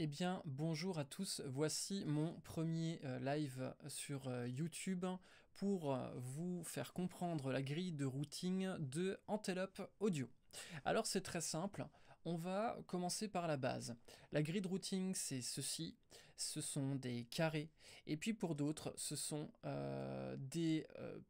Eh bien, bonjour à tous. Voici mon premier euh, live sur euh, YouTube pour euh, vous faire comprendre la grille de routing de Antelope Audio. Alors, c'est très simple. On va commencer par la base. La grille de routing, c'est ceci. Ce sont des carrés. Et puis, pour d'autres, ce sont des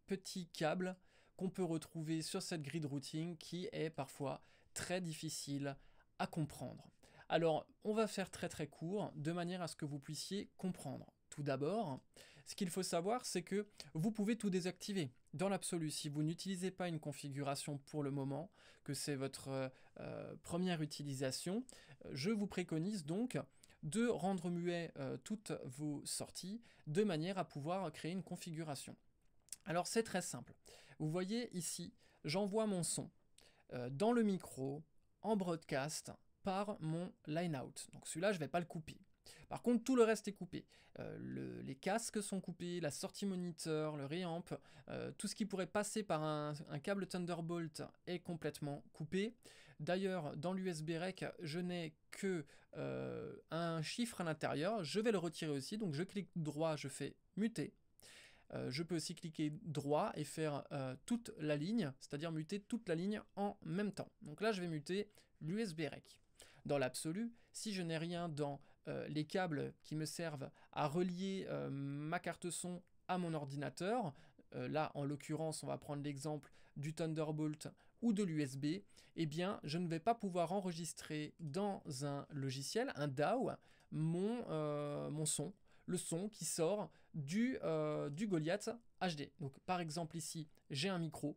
petits câbles qu'on peut retrouver sur cette grille de routing qui est parfois très difficile à comprendre. Alors, on va faire très très court, de manière à ce que vous puissiez comprendre. Tout d'abord, ce qu'il faut savoir, c'est que vous pouvez tout désactiver. Dans l'absolu, si vous n'utilisez pas une configuration pour le moment, que c'est votre euh, euh, première utilisation, je vous préconise donc de rendre muet euh, toutes vos sorties de manière à pouvoir créer une configuration. Alors c'est très simple. Vous voyez ici, j'envoie mon son dans le micro, en broadcast, par mon line out. Donc celui-là, je ne vais pas le couper. Par contre, tout le reste est coupé. Euh, les casques sont coupés, la sortie moniteur, le réamp euh, tout ce qui pourrait passer par un, câble Thunderbolt est complètement coupé. D'ailleurs, dans l'USB Rec, je n'ai que euh, un chiffre à l'intérieur. Je vais le retirer aussi, donc je clique droit, je fais muter. je peux aussi cliquer droit et faire toute la ligne, c'est-à-dire muter toute la ligne en même temps. Donc là, je vais muter l'USB Rec dans l'absolu, si je n'ai rien dans euh, les câbles qui me servent à relier euh, ma carte son à mon ordinateur, euh, là en l'occurrence on va prendre l'exemple du Thunderbolt ou de l'USB, eh bien je ne vais pas pouvoir enregistrer dans un logiciel, un DAW, mon, mon son, le son qui sort du, du Goliath HD. Donc par exemple ici j'ai un micro,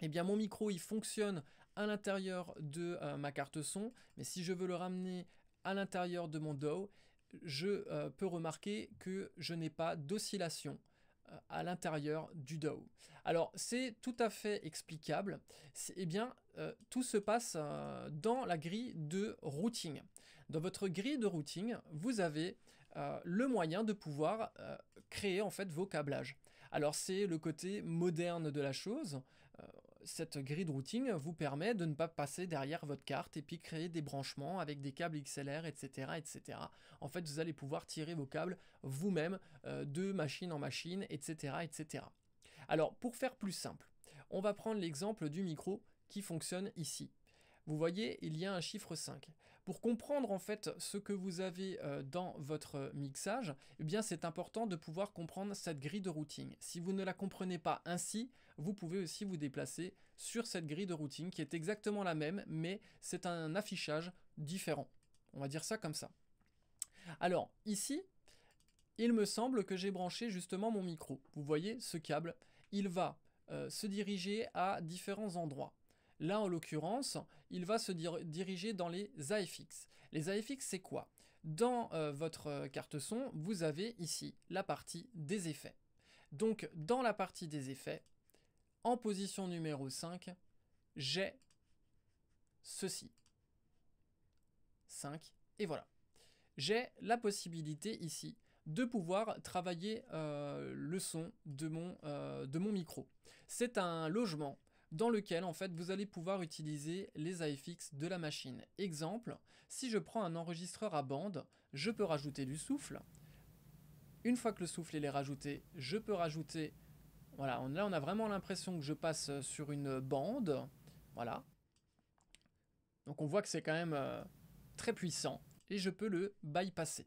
eh bien mon micro il fonctionne à l'intérieur de euh, ma carte son, mais si je veux le ramener à l'intérieur de mon DAW, je euh, peux remarquer que je n'ai pas d'oscillation euh, à l'intérieur du DAW. Alors c'est tout à fait explicable, eh bien tout se passe dans la grille de routing. Dans votre grille de routing, vous avez le moyen de pouvoir créer en fait vos câblages. Alors c'est le côté moderne de la chose, cette grille routing vous permet de ne pas passer derrière votre carte et puis créer des branchements avec des câbles XLR, etc. etc. En fait, vous allez pouvoir tirer vos câbles vous-même euh, de machine en machine, etc., etc. Alors, pour faire plus simple, on va prendre l'exemple du micro qui fonctionne ici. Vous voyez, il y a un chiffre 5. Pour comprendre en fait ce que vous avez euh, dans votre mixage, eh bien c'est important de pouvoir comprendre cette grille de routing. Si vous ne la comprenez pas ainsi, vous pouvez aussi vous déplacer sur cette grille de routing qui est exactement la même, mais c'est un affichage différent. On va dire ça comme ça. Alors ici, il me semble que j'ai branché justement mon micro. Vous voyez ce câble, il va euh, se diriger à différents endroits. Là, en l'occurrence, il va se diriger dans les AFX. Les AFX, c'est quoi Dans euh, votre carte son, vous avez ici la partie des effets. Donc, dans la partie des effets, en position numéro 5, j'ai ceci. 5, et voilà. J'ai la possibilité ici de pouvoir travailler euh, le son de mon, euh, de mon micro. C'est un logement dans lequel en fait vous allez pouvoir utiliser les AFX de la machine. Exemple, si je prends un enregistreur à bande, je peux rajouter du souffle. Une fois que le souffle est rajouté, je peux rajouter... Voilà, là on a vraiment l'impression que je passe euh, sur une bande. Voilà. Donc on voit que c'est quand même euh, très puissant. Et je peux le bypasser.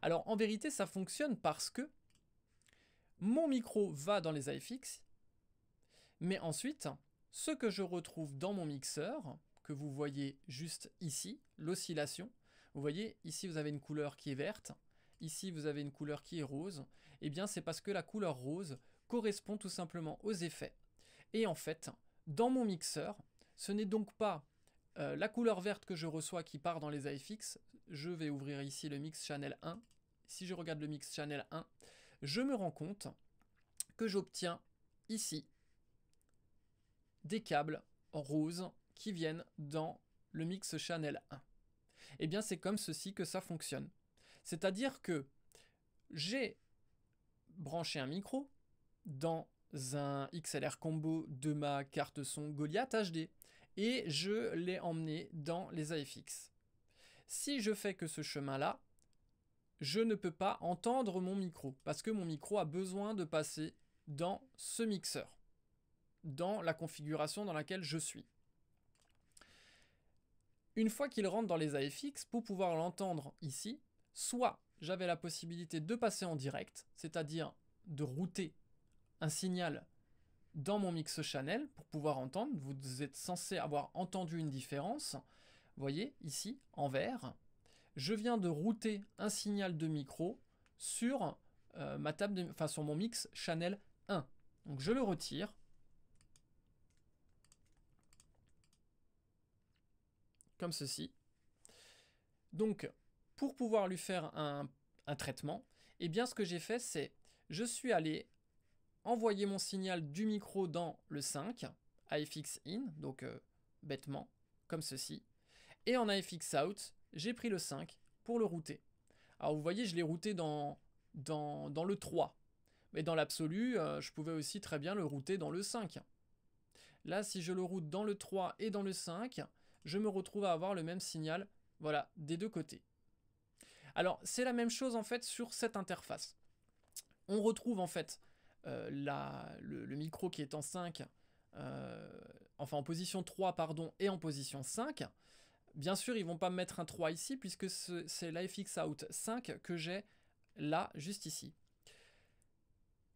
Alors en vérité ça fonctionne parce que mon micro va dans les AFX, mais ensuite, ce que je retrouve dans mon mixeur, que vous voyez juste ici, l'oscillation, vous voyez, ici vous avez une couleur qui est verte, ici vous avez une couleur qui est rose, et eh bien c'est parce que la couleur rose correspond tout simplement aux effets. Et en fait, dans mon mixeur, ce n'est donc pas euh, la couleur verte que je reçois qui part dans les AFX, je vais ouvrir ici le mix channel 1, si je regarde le mix channel 1, je me rends compte que j'obtiens ici des câbles roses qui viennent dans le mix Channel 1. et eh bien, c'est comme ceci que ça fonctionne. C'est-à-dire que j'ai branché un micro dans un XLR combo de ma carte son Goliath HD et je l'ai emmené dans les AFX. Si je fais que ce chemin-là, je ne peux pas entendre mon micro parce que mon micro a besoin de passer dans ce mixeur dans la configuration dans laquelle je suis. Une fois qu'il rentre dans les AFX, pour pouvoir l'entendre ici, soit j'avais la possibilité de passer en direct, c'est-à-dire de router un signal dans mon mix channel pour pouvoir entendre. Vous êtes censé avoir entendu une différence. Vous Voyez, ici, en vert, je viens de router un signal de micro sur, euh, ma table enfin, sur mon mix channel 1. Donc je le retire, ceci. Donc, pour pouvoir lui faire un, traitement, et eh bien ce que j'ai fait, c'est je suis allé envoyer mon signal du micro dans le 5, AFX in, donc euh, bêtement, comme ceci. Et en AFX out, j'ai pris le 5 pour le router. Alors vous voyez, je l'ai routé dans, dans, dans, le 3. Mais dans l'absolu, euh, je pouvais aussi très bien le router dans le 5. Là, si je le route dans le 3 et dans le 5, je me retrouve à avoir le même signal, voilà, des deux côtés. Alors, c'est la même chose en fait sur cette interface. On retrouve en fait euh, le, micro qui est en 5, euh, enfin en position 3, pardon, et en position 5. Bien sûr, ils vont pas me mettre un 3 ici, puisque c'est l'IFX Out 5 que j'ai là, juste ici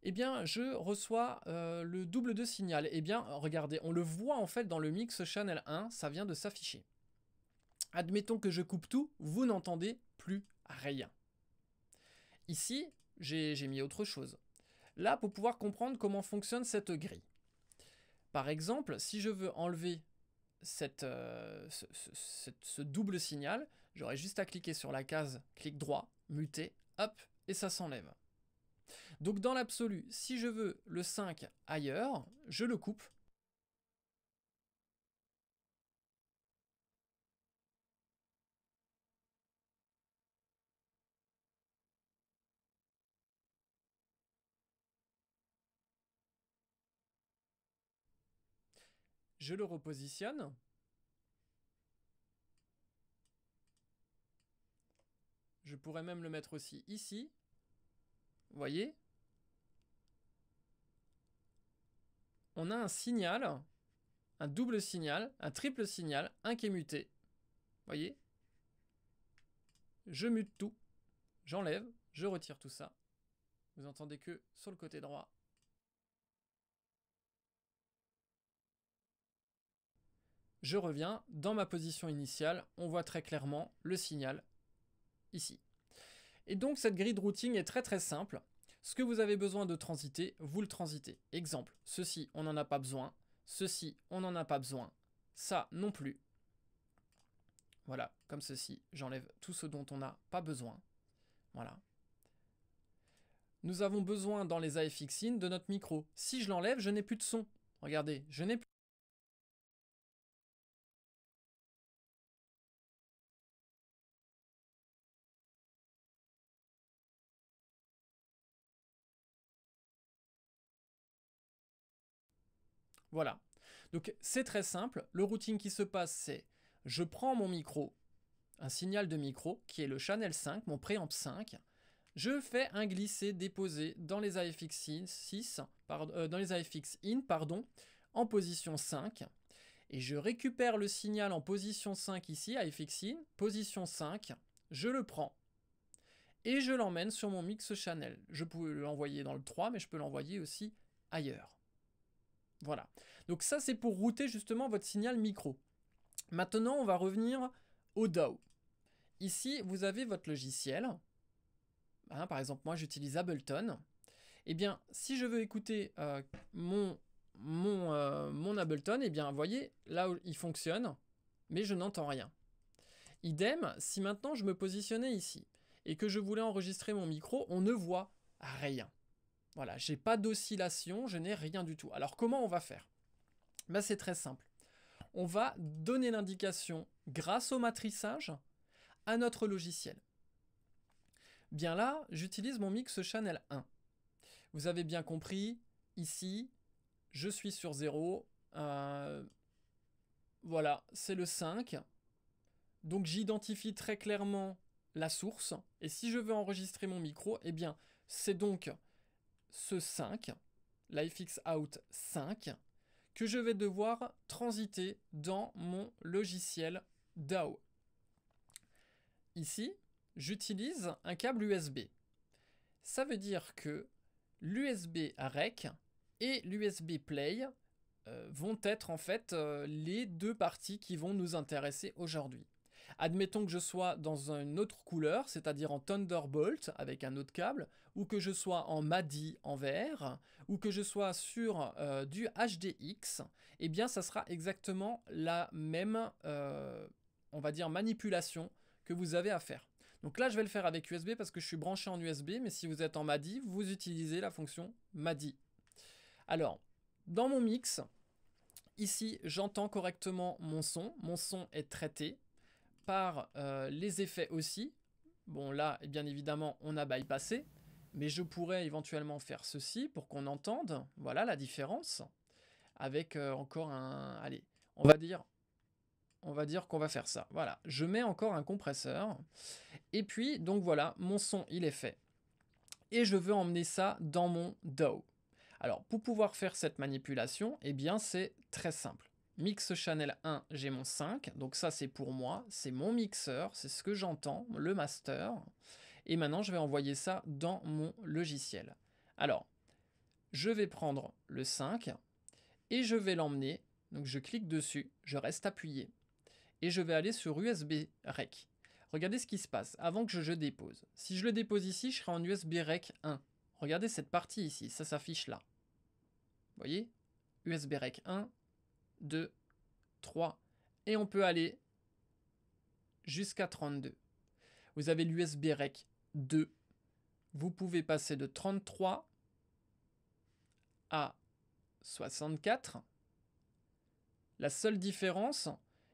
eh bien, je reçois euh, le double de signal. Eh bien, regardez, on le voit en fait dans le mix channel 1, ça vient de s'afficher. Admettons que je coupe tout, vous n'entendez plus rien. Ici, j'ai mis autre chose. Là, pour pouvoir comprendre comment fonctionne cette grille. Par exemple, si je veux enlever cette, euh, ce, double signal, j'aurais juste à cliquer sur la case clic droit, muter, hop, et ça s'enlève. Donc dans l'absolu, si je veux le 5 ailleurs, je le coupe. Je le repositionne. Je pourrais même le mettre aussi ici. Vous voyez on a un signal, un double signal, un triple signal, un qui est muté. Vous Voyez Je mute tout, j'enlève, je retire tout ça. Vous entendez que sur le côté droit. Je reviens dans ma position initiale, on voit très clairement le signal ici. Et donc cette grille de routing est très très simple. Ce que vous avez besoin de transiter, vous le transitez. Exemple, ceci, on n'en a pas besoin. Ceci, on n'en a pas besoin. Ça, non plus. Voilà, comme ceci, j'enlève tout ce dont on n'a pas besoin. Voilà. Nous avons besoin dans les AFX de notre micro. Si je l'enlève, je n'ai plus de son. Regardez, je n'ai plus Voilà. Donc c'est très simple. Le routing qui se passe, c'est je prends mon micro, un signal de micro, qui est le Channel 5, mon préamp 5, je fais un glisser déposé dans les AFX, 6, euh, dans les AFX in pardon, en position 5, et je récupère le signal en position 5 ici, AFX in, position 5, je le prends, et je l'emmène sur mon mix channel. Je peux l'envoyer dans le 3, mais je peux l'envoyer aussi ailleurs. Voilà. Donc ça, c'est pour router justement votre signal micro. Maintenant, on va revenir au DAO. Ici, vous avez votre logiciel. Hein, par exemple, moi, j'utilise Ableton. Eh bien, si je veux écouter euh, mon, mon, euh, mon Ableton, eh bien, vous voyez, là, où il fonctionne, mais je n'entends rien. Idem, si maintenant je me positionnais ici et que je voulais enregistrer mon micro, on ne voit rien. Voilà, j'ai pas d'oscillation, je n'ai rien du tout. Alors comment on va faire ben, C'est très simple. On va donner l'indication grâce au matrissage à notre logiciel. Bien là, j'utilise mon mix channel 1. Vous avez bien compris, ici, je suis sur 0. Euh, voilà, c'est le 5. Donc j'identifie très clairement la source. Et si je veux enregistrer mon micro, eh bien, c'est donc ce 5, l'IFX out 5, que je vais devoir transiter dans mon logiciel DAO. Ici, j'utilise un câble USB. Ça veut dire que l'USB REC et l'USB Play euh, vont être en fait euh, les deux parties qui vont nous intéresser aujourd'hui. Admettons que je sois dans une autre couleur, c'est-à-dire en Thunderbolt avec un autre câble, ou que je sois en MADI en vert, ou que je sois sur euh, du HDX, eh bien ça sera exactement la même, euh, on va dire, manipulation que vous avez à faire. Donc là, je vais le faire avec USB parce que je suis branché en USB, mais si vous êtes en MADI, vous utilisez la fonction MADI. Alors, dans mon mix, ici, j'entends correctement mon son. Mon son est traité par euh, les effets aussi. Bon là, bien évidemment, on a bypassé, mais je pourrais éventuellement faire ceci pour qu'on entende, voilà la différence, avec euh, encore un, allez, on va dire, on va dire qu'on va faire ça, voilà, je mets encore un compresseur, et puis, donc voilà, mon son, il est fait, et je veux emmener ça dans mon DAW. Alors, pour pouvoir faire cette manipulation, eh bien, c'est très simple. Mix Channel 1, j'ai mon 5, donc ça c'est pour moi, c'est mon mixeur, c'est ce que j'entends, le master. Et maintenant je vais envoyer ça dans mon logiciel. Alors, je vais prendre le 5 et je vais l'emmener. Donc je clique dessus, je reste appuyé et je vais aller sur USB Rec. Regardez ce qui se passe avant que je dépose. Si je le dépose ici, je serai en USB Rec 1. Regardez cette partie ici, ça s'affiche là. Vous voyez USB Rec 1, 2, 3. Et on peut aller jusqu'à 32. Vous avez l'USB REC 2. Vous pouvez passer de 33 à 64. La seule différence,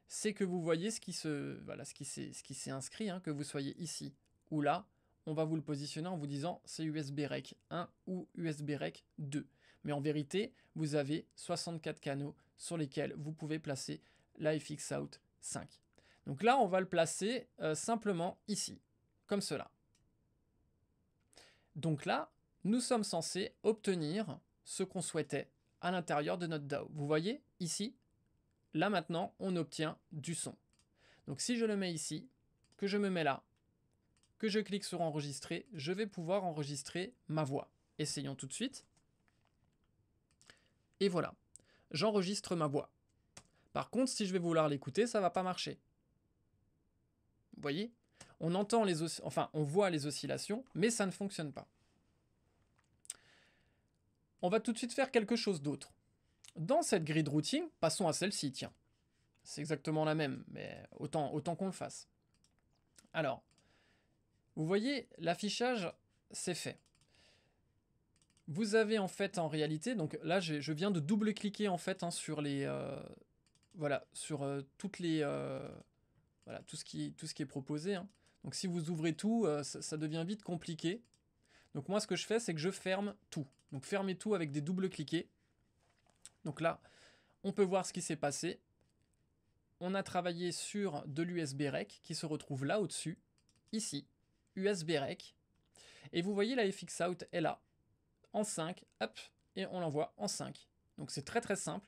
c'est que vous voyez ce qui se voilà ce s'est ce qui inscrit, hein, que vous soyez ici ou là, on va vous le positionner en vous disant c'est USB Rec 1 ou USB Rec 2. Mais en vérité, vous avez 64 canaux sur lesquels vous pouvez placer l'IFX Out 5. Donc là, on va le placer euh, simplement ici, comme cela. Donc là, nous sommes censés obtenir ce qu'on souhaitait à l'intérieur de notre DAO. Vous voyez, ici, là maintenant, on obtient du son. Donc si je le mets ici, que je me mets là, que je clique sur enregistrer, je vais pouvoir enregistrer ma voix. Essayons tout de suite. Et voilà, j'enregistre ma voix. Par contre, si je vais vouloir l'écouter, ça ne va pas marcher. Vous voyez On entend les enfin, on voit les oscillations, mais ça ne fonctionne pas. On va tout de suite faire quelque chose d'autre. Dans cette grille de routing, passons à celle-ci, tiens. C'est exactement la même, mais autant, autant qu'on le fasse. Alors, vous voyez, l'affichage, c'est fait. Vous avez en fait en réalité, donc là je viens de double-cliquer en fait hein, sur les, euh, voilà, sur euh, toutes les, euh, voilà, tout ce qui, tout ce qui est proposé. Hein. Donc si vous ouvrez tout, ça, devient vite compliqué. Donc moi ce que je fais, c'est que je ferme tout. Donc fermez tout avec des double-cliqués. Donc là, on peut voir ce qui s'est passé. On a travaillé sur de l'USB REC qui se retrouve là au-dessus, ici, USB REC. Et vous voyez la FX Out est là en 5, hop, et on l'envoie en 5. Donc c'est très très simple.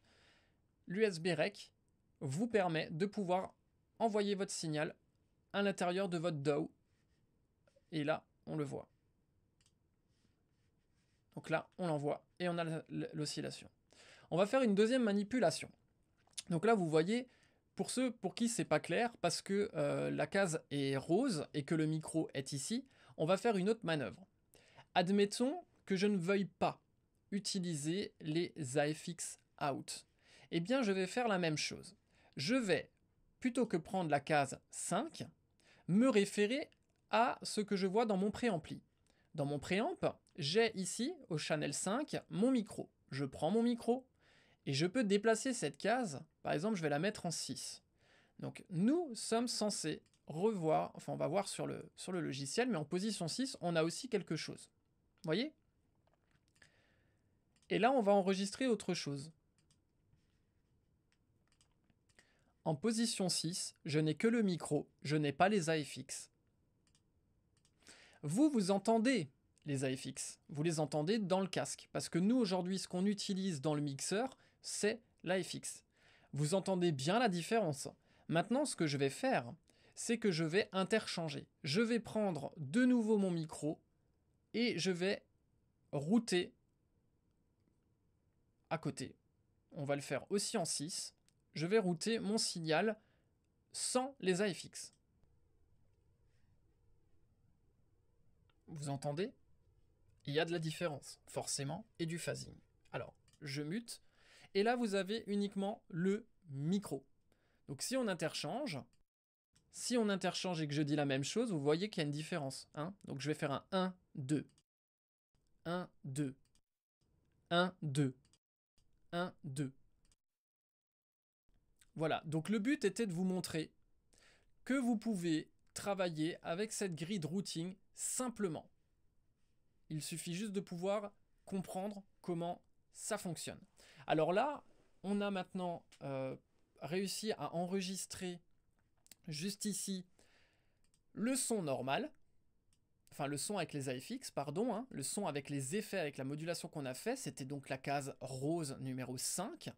L'USB REC vous permet de pouvoir envoyer votre signal à l'intérieur de votre DAW. Et là, on le voit. Donc là, on l'envoie et on a l'oscillation. On va faire une deuxième manipulation. Donc là, vous voyez, pour ceux pour qui c'est pas clair, parce que euh, la case est rose et que le micro est ici, on va faire une autre manœuvre. Admettons que je ne veuille pas utiliser les AFX out. Eh bien, je vais faire la même chose. Je vais, plutôt que prendre la case 5, me référer à ce que je vois dans mon préampli. Dans mon préamp, j'ai ici, au channel 5, mon micro. Je prends mon micro et je peux déplacer cette case. Par exemple, je vais la mettre en 6. Donc, nous sommes censés revoir, enfin on va voir sur le, sur le logiciel, mais en position 6, on a aussi quelque chose. Vous voyez et là, on va enregistrer autre chose. En position 6, je n'ai que le micro, je n'ai pas les AFX. Vous, vous entendez les AFX. Vous les entendez dans le casque. Parce que nous, aujourd'hui, ce qu'on utilise dans le mixeur, c'est l'AFX. Vous entendez bien la différence. Maintenant, ce que je vais faire, c'est que je vais interchanger. Je vais prendre de nouveau mon micro et je vais router à côté. On va le faire aussi en 6. Je vais router mon signal sans les AFX. Vous entendez Il y a de la différence, forcément, et du phasing. Alors, je mute, et là vous avez uniquement le micro. Donc si on interchange, si on interchange et que je dis la même chose, vous voyez qu'il y a une différence. Hein Donc je vais faire un 1, 2. 1, 2. 1, 2. 2. Voilà, donc le but était de vous montrer que vous pouvez travailler avec cette grille de routing simplement. Il suffit juste de pouvoir comprendre comment ça fonctionne. Alors là, on a maintenant euh, réussi à enregistrer juste ici le son normal enfin le son avec les AFX, pardon, hein, le son avec les effets, avec la modulation qu'on a fait, c'était donc la case rose numéro 5.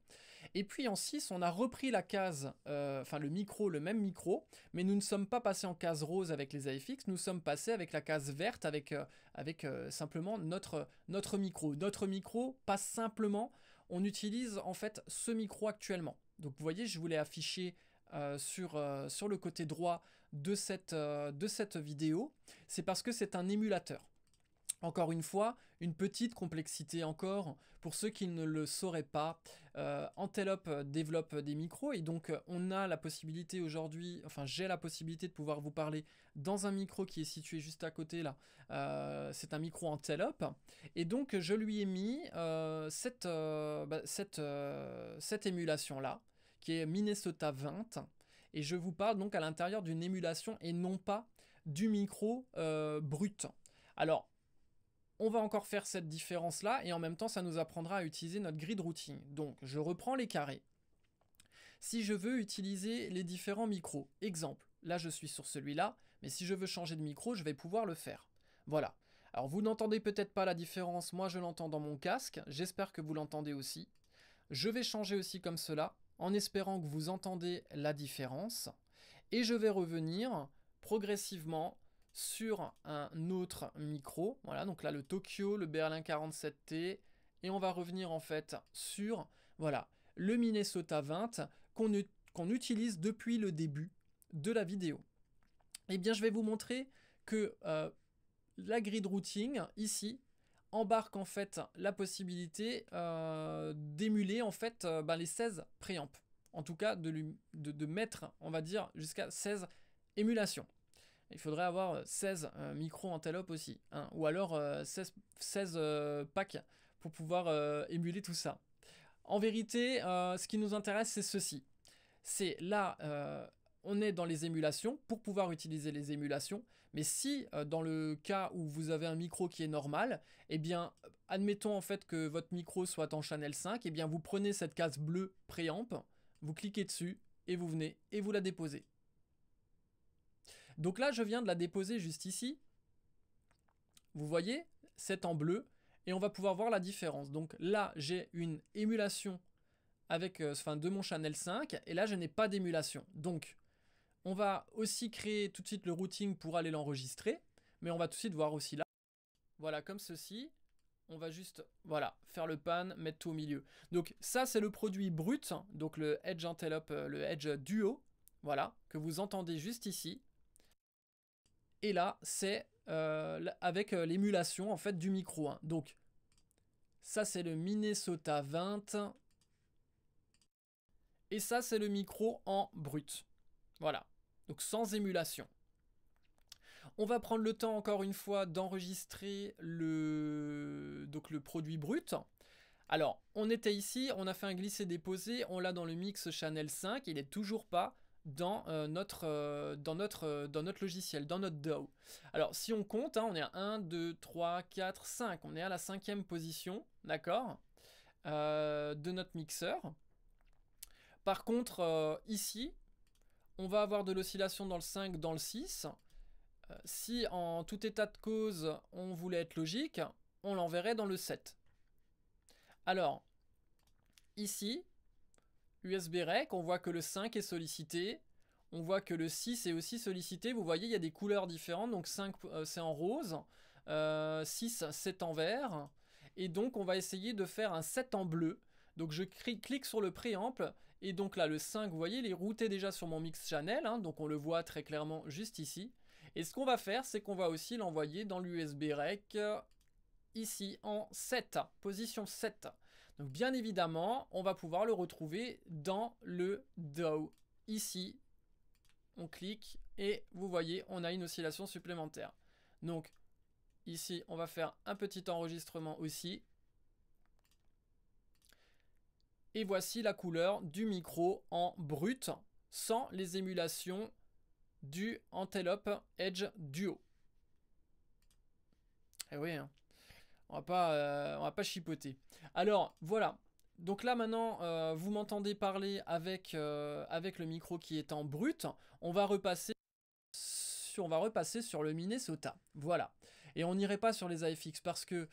Et puis en 6, on a repris la case, euh, enfin le micro, le même micro, mais nous ne sommes pas passés en case rose avec les AFX, nous sommes passés avec la case verte, avec, euh, avec euh, simplement notre, micro. Notre micro pas simplement, on utilise en fait ce micro actuellement. Donc vous voyez, je voulais afficher sur, sur, le côté droit de cette, euh, de cette vidéo, c'est parce que c'est un émulateur. Encore une fois, une petite complexité encore, pour ceux qui ne le sauraient pas, euh, Antelope développe des micros et donc euh, on a la possibilité aujourd'hui, enfin j'ai la possibilité de pouvoir vous parler dans un micro qui est situé juste à côté là, c'est un micro Antelope, et donc je lui ai mis cette, bah, cette émulation là, qui est Minnesota 20, et je vous parle donc à l'intérieur d'une émulation et non pas du micro euh, brut. Alors, on va encore faire cette différence-là et en même temps, ça nous apprendra à utiliser notre grid routing. Donc, je reprends les carrés. Si je veux utiliser les différents micros, exemple, là je suis sur celui-là, mais si je veux changer de micro, je vais pouvoir le faire. Voilà. Alors vous n'entendez peut-être pas la différence, moi je l'entends dans mon casque, j'espère que vous l'entendez aussi. Je vais changer aussi comme cela, en espérant que vous entendez la différence. Et je vais revenir progressivement sur un autre micro. Voilà, donc là le Tokyo, le Berlin 47T, et on va revenir en fait sur voilà le Minnesota 20 qu'on utilise depuis le début de la vidéo. Eh bien, je vais vous montrer que euh, la grid routing ici embarque en fait la possibilité euh, d'émuler en fait euh, ben, les 16 préamps. En tout cas, de, lui, de, de mettre, on va dire, jusqu'à 16 émulations. Il faudrait avoir 16 euh, micro antelope aussi, hein, ou alors 16, 16 packs pour pouvoir émuler tout ça. En vérité, ce qui nous intéresse, c'est ceci. C'est là on est dans les émulations pour pouvoir utiliser les émulations. Mais si euh, dans le cas où vous avez un micro qui est normal, eh bien, admettons en fait que votre micro soit en channel 5, et eh bien vous prenez cette case bleue préamp, vous cliquez dessus et vous venez et vous la déposez. Donc là, je viens de la déposer juste ici. Vous voyez, c'est en bleu et on va pouvoir voir la différence. Donc là, j'ai une émulation avec, ce euh, fin de mon channel 5 et là, je n'ai pas d'émulation. Donc, on va aussi créer tout de suite le routing pour aller l'enregistrer, mais on va tout de suite voir aussi là. Voilà, comme ceci. On va juste, voilà, faire le pan, mettre tout au milieu. Donc ça, c'est le produit brut, donc le Edge Antelope, euh, le Edge Duo, voilà, que vous entendez juste ici. Et là, c'est euh, avec euh, l'émulation, en fait, du micro. Hein. Donc, ça, c'est le Minnesota 20. Et ça, c'est le micro en brut. Voilà. Donc sans émulation. On va prendre le temps encore une fois d'enregistrer le... Donc, le produit brut. Alors, on était ici, on a fait un glisser-déposer, on l'a dans le mix Channel 5, il n'est toujours pas dans, euh, notre, euh, dans, notre, euh, dans notre logiciel, dans notre DAW. Alors, si on compte, hein, on est à 1, 2, 3, 4, 5, on est à la cinquième position, d'accord, de notre mixeur. Par contre, ici, on va avoir de l'oscillation dans le 5, dans le 6. Euh, si en tout état de cause, on voulait être logique, on l'enverrait dans le 7. Alors, ici, USB REC, on voit que le 5 est sollicité, on voit que le 6 est aussi sollicité. Vous voyez, il y a des couleurs différentes. Donc 5, euh, c'est en rose. 6, euh, c'est en vert. Et donc, on va essayer de faire un 7 en bleu. Donc, je clique sur le préample et donc là, le 5, vous voyez, il est routé déjà sur mon mix channel, hein, donc on le voit très clairement juste ici. Et ce qu'on va faire, c'est qu'on va aussi l'envoyer dans l'USB REC, euh, ici, en 7, position 7. Donc bien évidemment, on va pouvoir le retrouver dans le DAW, ici. On clique et vous voyez, on a une oscillation supplémentaire. Donc ici, on va faire un petit enregistrement aussi. Et voici la couleur du micro en brut, sans les émulations du Antelope Edge Duo. Eh oui, hein. on va pas, euh, va pas chipoter. Alors voilà. Donc là maintenant, euh, vous m'entendez parler avec, euh, avec le micro qui est en brut. On va repasser on va repasser sur le Minnesota. Voilà. Et on n'irait pas sur les AFX parce que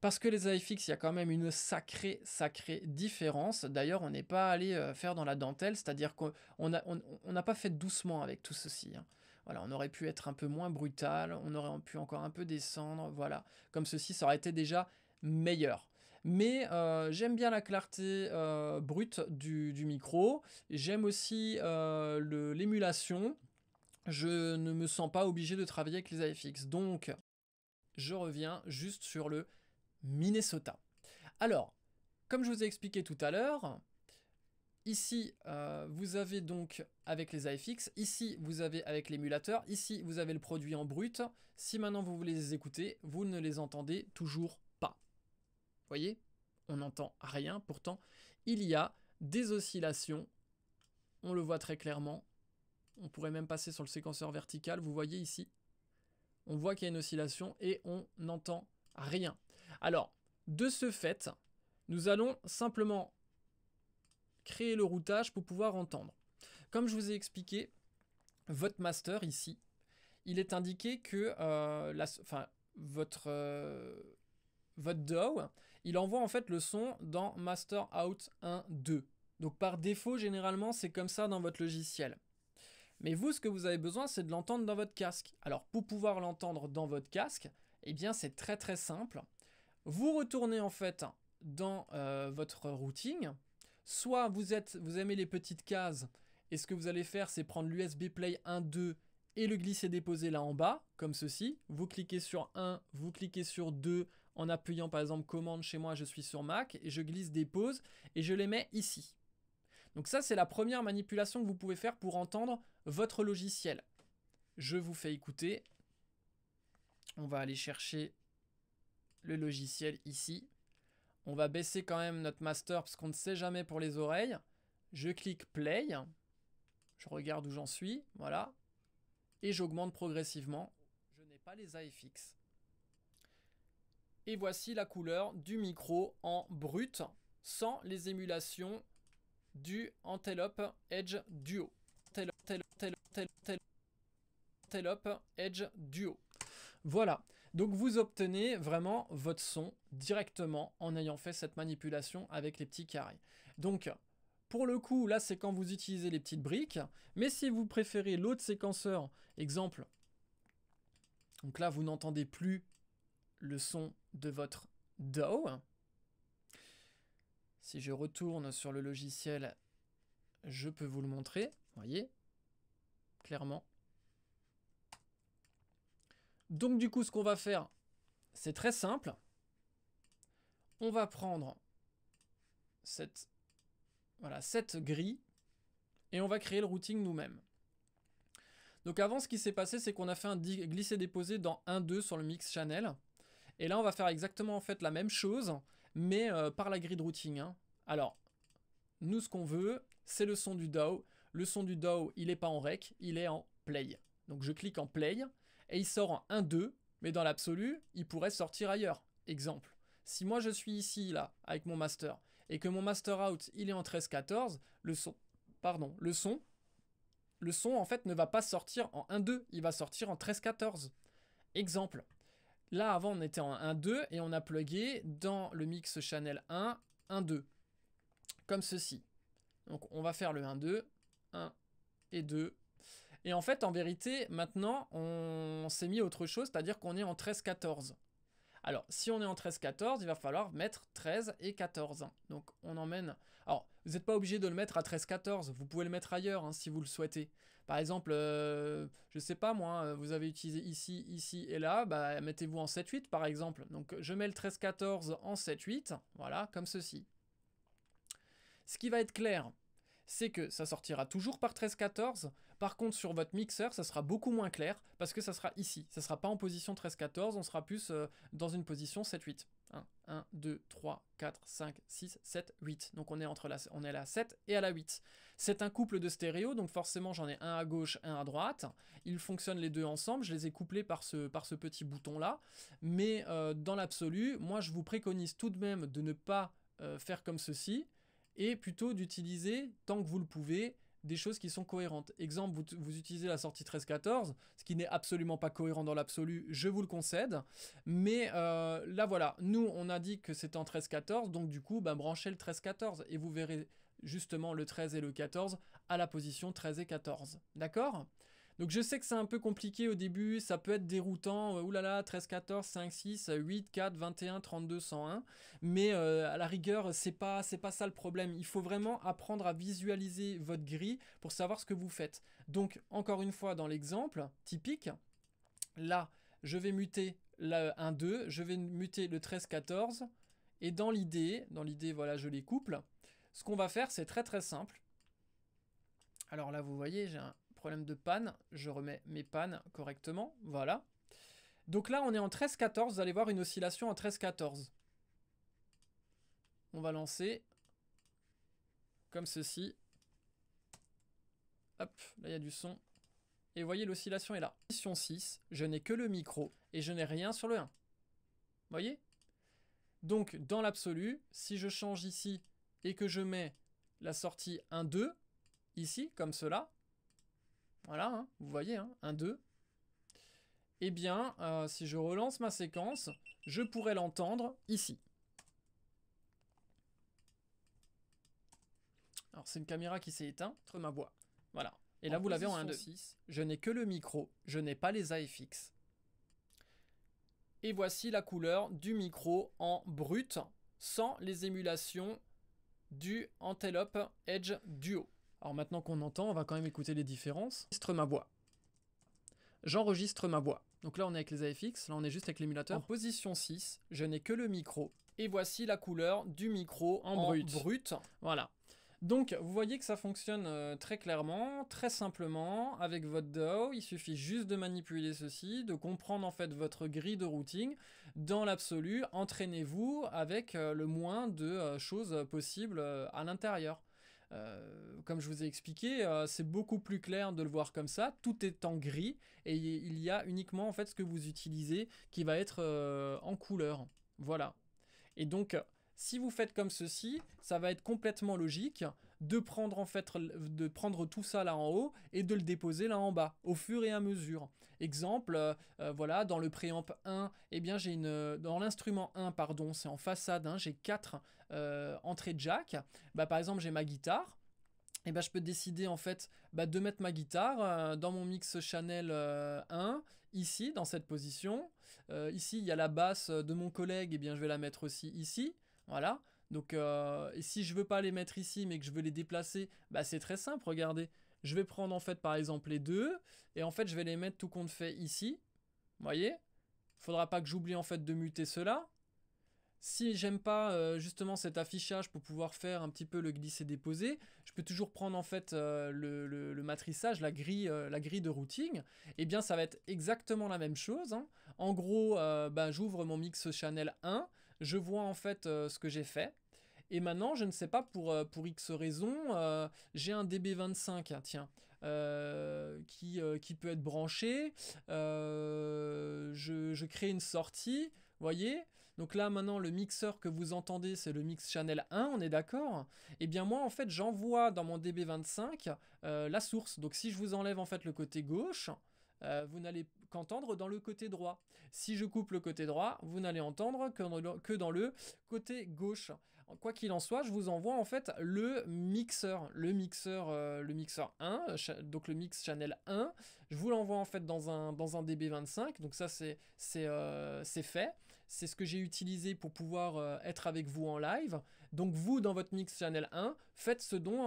parce que les AFX, il y a quand même une sacrée, sacrée différence. D'ailleurs, on n'est pas allé euh, faire dans la dentelle, c'est-à-dire qu'on n'a on, on pas fait doucement avec tout ceci. Hein. Voilà, on aurait pu être un peu moins brutal, on aurait pu encore un peu descendre, voilà. Comme ceci, ça aurait été déjà meilleur. Mais euh, j'aime bien la clarté euh, brute du, micro, j'aime aussi l'émulation. Je ne me sens pas obligé de travailler avec les AFX. Donc, je reviens juste sur le Minnesota. Alors, comme je vous ai expliqué tout à l'heure, Ici, euh, vous avez donc avec les AFX, ici, vous avez avec l'émulateur, ici, vous avez le produit en brut. Si maintenant vous voulez les écouter, vous ne les entendez toujours pas. vous Voyez On n'entend rien, pourtant, il y a des oscillations. On le voit très clairement. On pourrait même passer sur le séquenceur vertical, vous voyez ici. On voit qu'il y a une oscillation et on n'entend rien. Alors, de ce fait, nous allons simplement créer le routage pour pouvoir entendre. Comme je vous ai expliqué, votre master ici, il est indiqué que euh, votre, euh, il envoie en fait le son dans master out 1, 2. Donc par défaut, généralement, c'est comme ça dans votre logiciel. Mais vous, ce que vous avez besoin, c'est de l'entendre dans votre casque. Alors pour pouvoir l'entendre dans votre casque, eh bien c'est très très simple. Vous retournez en fait dans euh, votre routing. Soit vous, êtes, vous aimez les petites cases et ce que vous allez faire c'est prendre l'USB Play 1, 2 et le glisser déposer là en bas, comme ceci. Vous cliquez sur 1, vous cliquez sur 2 en appuyant par exemple commande chez moi, je suis sur Mac, et je glisse dépose et je les mets ici. Donc ça c'est la première manipulation que vous pouvez faire pour entendre votre logiciel. Je vous fais écouter. On va aller chercher le logiciel ici. On va baisser quand même notre master parce qu'on ne sait jamais pour les oreilles. Je clique play. Je regarde où j'en suis. Voilà. Et j'augmente progressivement. Je n'ai pas les AFX. Et voici la couleur du micro en brut sans les émulations du Antelope Edge Duo. Antelope Edge Duo. Voilà. Donc vous obtenez vraiment votre son directement en ayant fait cette manipulation avec les petits carrés. Donc pour le coup, là c'est quand vous utilisez les petites briques, mais si vous préférez l'autre séquenceur, exemple, donc là vous n'entendez plus le son de votre DAW. Si je retourne sur le logiciel, je peux vous le montrer, voyez, clairement. Donc du coup, ce qu'on va faire, c'est très simple. On va prendre cette, voilà, cette grille et on va créer le routing nous-mêmes. Donc avant, ce qui s'est passé, c'est qu'on a fait un glisser-déposer dans 1.2 sur le mix channel. Et là, on va faire exactement en fait la même chose, mais euh, par la grille de routing. Hein. Alors, nous, ce qu'on veut, c'est le son du DAO. Le son du DAO, il n'est pas en rec, il est en play. Donc je clique en play, et il sort en 1-2, mais dans l'absolu, il pourrait sortir ailleurs. Exemple. Si moi je suis ici, là, avec mon master, et que mon master out, il est en 13-14, le son, pardon, le son, le son en fait ne va pas sortir en 1-2, il va sortir en 13-14. Exemple. Là avant on était en 1-2 et on a plugué dans le mix channel 1, 1-2. Comme ceci. Donc on va faire le 1-2, 1 et 2, et en fait, en vérité, maintenant, on, s'est mis à autre chose, c'est-à-dire qu'on est en 13-14. Alors, si on est en 13-14, il va falloir mettre 13 et 14. Donc, on emmène... Alors, vous n'êtes pas obligé de le mettre à 13-14, vous pouvez le mettre ailleurs hein, si vous le souhaitez. Par exemple, je euh, je sais pas moi, euh, vous avez utilisé ici, ici et là, bah, mettez-vous en 7-8 par exemple. Donc, je mets le 13-14 en 7-8, voilà, comme ceci. Ce qui va être clair, c'est que ça sortira toujours par 13-14. Par contre, sur votre mixeur, ça sera beaucoup moins clair parce que ça sera ici. Ça ne sera pas en position 13-14, on sera plus euh, dans une position 7-8. 1, 1, 2, 3, 4, 5, 6, 7, 8. Donc on est, entre on est à la 7 et à la 8. C'est un couple de stéréo, donc forcément j'en ai un à gauche, un à droite. Ils fonctionnent les deux ensemble, je les ai couplés par ce, petit bouton-là. Mais euh, dans l'absolu, moi je vous préconise tout de même de ne pas euh, faire comme ceci, et plutôt d'utiliser, tant que vous le pouvez, des choses qui sont cohérentes. Exemple, vous, utilisez la sortie 13-14, ce qui n'est absolument pas cohérent dans l'absolu, je vous le concède, mais euh, là voilà, nous on a dit que c'était en 13-14, donc du coup, bah, branchez le 13-14, et vous verrez justement le 13 et le 14 à la position 13 et 14, d'accord donc je sais que c'est un peu compliqué au début, ça peut être déroutant, oulala, 13, 14, 5, 6, 8, 4, 21, 32, 101, mais euh, à la rigueur, c'est pas, pas ça le problème. Il faut vraiment apprendre à visualiser votre grille pour savoir ce que vous faites. Donc encore une fois, dans l'exemple typique, là, je vais muter le 1 2, je vais muter le 13, 14, et dans l'idée, dans l'idée, voilà, je les couple. Ce qu'on va faire, c'est très très simple. Alors là, vous voyez, j'ai un problème de panne. Je remets mes pannes correctement. Voilà. Donc là, on est en 13-14. Vous allez voir une oscillation en 13-14. On va lancer comme ceci. Hop, là, il y a du son. Et vous voyez, l'oscillation est là. Position 6, je n'ai que le micro et je n'ai rien sur le 1. Vous voyez Donc, dans l'absolu, si je change ici et que je mets la sortie 1, 2, ici, comme cela, voilà, hein, vous voyez, 1, hein, 2. Eh bien, euh, si je relance ma séquence, je pourrais l'entendre ici. Alors, c'est une caméra qui s'est éteinte, ma voix. Voilà. Et là, vous l'avez en 1, 2. Je n'ai que le micro, je n'ai pas les AFX. Et voici la couleur du micro en brut, sans les émulations du Antelope Edge Duo. Alors maintenant qu'on entend, on va quand même écouter les différences. J'enregistre ma voix. J'enregistre ma voix. Donc là, on est avec les AFX, là, on est juste avec l'émulateur. En position 6, je n'ai que le micro. Et voici la couleur du micro en, en brut. brut. Voilà. Donc, vous voyez que ça fonctionne euh, très clairement, très simplement, avec votre DAO. Il suffit juste de manipuler ceci, de comprendre en fait votre grille de routing. Dans l'absolu, entraînez-vous avec euh, le moins de euh, choses possibles à l'intérieur. Euh, comme je vous ai expliqué, euh, c'est beaucoup plus clair de le voir comme ça. Tout est en gris et il y a uniquement en fait ce que vous utilisez qui va être euh, en couleur. Voilà. Et donc, si vous faites comme ceci, ça va être complètement logique de prendre fait de prendre tout ça là en haut et de le déposer là en bas au fur et à mesure. Exemple, euh, euh, voilà, dans le préamp 1, eh bien j'ai une dans l'instrument 1 pardon, c'est en façade, hein, j'ai quatre euh, entrées jack. Bah, par exemple j'ai ma guitare. Et eh ben je peux décider en fait bah, de mettre ma guitare euh, dans mon mix Chanel 1, ici, dans cette position. ici, il y a la basse de mon collègue, et eh bien je vais la mettre aussi ici. Voilà, donc, euh, si je veux pas les mettre ici, mais que je veux les déplacer, bah c'est très simple, regardez. Je vais prendre en fait par exemple les deux, et en fait je vais les mettre tout compte fait ici. Vous voyez Faudra pas que j'oublie en fait de muter cela. Si j'aime pas euh, justement cet affichage pour pouvoir faire un petit peu le glisser-déposer, je peux toujours prendre en fait euh, le, le, matrissage, la grille, la grille de routing. Et eh bien ça va être exactement la même chose. Hein. En gros, bah, j'ouvre mon mix channel 1, je vois en fait euh, ce que j'ai fait. Et maintenant, je ne sais pas pour, euh, pour X raison, euh, j'ai un DB25, tiens, qui, qui, peut être branché. Je, crée une sortie, voyez Donc là, maintenant, le mixeur que vous entendez, c'est le mix channel 1, on est d'accord et eh bien, moi, en fait, j'envoie dans mon DB25 la source. Donc si je vous enlève, en fait, le côté gauche, vous n'allez qu'entendre dans le côté droit. Si je coupe le côté droit, vous n'allez entendre que dans le côté gauche. Quoi qu'il en soit, je vous envoie en fait le mixeur, le mixeur, euh, le mixeur 1, donc le mix channel 1. Je vous l'envoie en fait dans un, dans un DB25, donc ça c'est euh, c'est fait. C'est ce que j'ai utilisé pour pouvoir euh, être avec vous en live. Donc vous, dans votre mix channel 1, faites ce dont,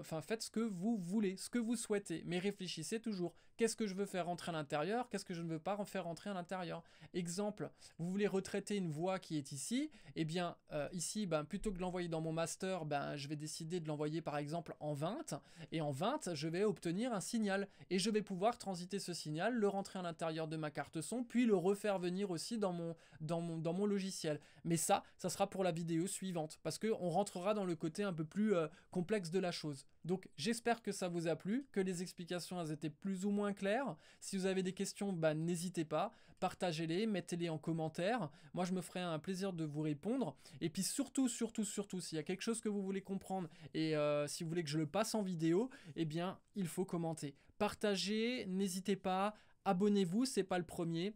enfin faites ce que vous voulez, ce que vous souhaitez, mais réfléchissez toujours Qu'est-ce que je veux faire rentrer à l'intérieur Qu'est-ce que je ne veux pas faire rentrer à l'intérieur Exemple, vous voulez retraiter une voix qui est ici. Eh bien, euh, ici, ben, plutôt que de l'envoyer dans mon master, ben, je vais décider de l'envoyer par exemple en 20. Et en 20, je vais obtenir un signal. Et je vais pouvoir transiter ce signal, le rentrer à l'intérieur de ma carte son, puis le refaire venir aussi dans mon, dans mon, dans mon logiciel. Mais ça, ça sera pour la vidéo suivante. Parce qu'on rentrera dans le côté un peu plus euh, complexe de la chose. Donc j'espère que ça vous a plu, que les explications elles étaient plus ou moins clair. Si vous avez des questions, bah, n'hésitez pas, partagez-les, mettez-les en commentaire. Moi, je me ferai un plaisir de vous répondre. Et puis surtout, surtout, surtout, s'il y a quelque chose que vous voulez comprendre et euh, si vous voulez que je le passe en vidéo, eh bien, il faut commenter. Partagez, n'hésitez pas, abonnez-vous, c'est pas le premier.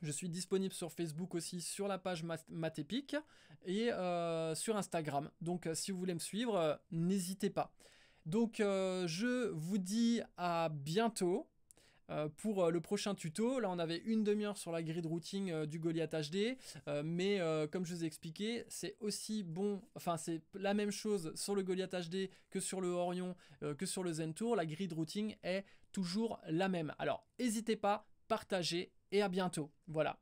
Je suis disponible sur Facebook aussi, sur la page Matépic et euh, sur Instagram. Donc euh, si vous voulez me suivre, n'hésitez pas. Donc je vous dis à bientôt euh, pour euh, le prochain tuto. Là, on avait une demi-heure sur la grid routing euh, du Goliath HD, mais comme je vous ai expliqué, c'est aussi bon, enfin c'est la même chose sur le Goliath HD que sur le Orion, que sur le Zen Tour, La grid routing est toujours la même. Alors, n'hésitez pas, partagez et à bientôt. Voilà.